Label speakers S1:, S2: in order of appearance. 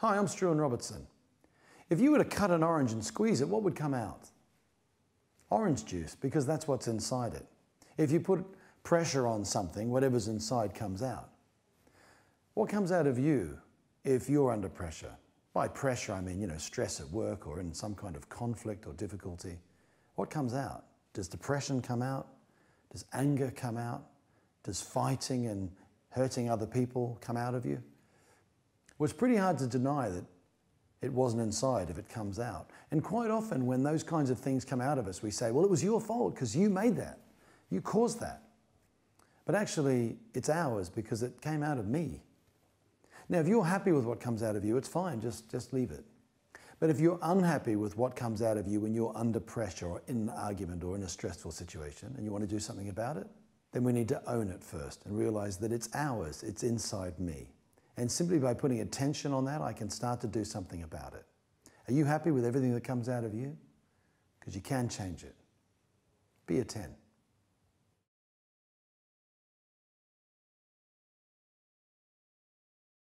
S1: Hi, I'm Struan Robertson. If you were to cut an orange and squeeze it, what would come out? Orange juice, because that's what's inside it. If you put pressure on something, whatever's inside comes out. What comes out of you if you're under pressure? By pressure, I mean, you know, stress at work or in some kind of conflict or difficulty. What comes out? Does depression come out? Does anger come out? Does fighting and hurting other people come out of you? Well, it's pretty hard to deny that it wasn't inside if it comes out. And quite often, when those kinds of things come out of us, we say, Well, it was your fault because you made that, you caused that. But actually, it's ours because it came out of me. Now, if you're happy with what comes out of you, it's fine, just, just leave it. But if you're unhappy with what comes out of you when you're under pressure or in an argument or in a stressful situation and you want to do something about it, then we need to own it first and realize that it's ours, it's inside me. And simply by putting attention on that, I can start to do something about it. Are you happy with everything that comes out of you? Because you can change it. Be a 10.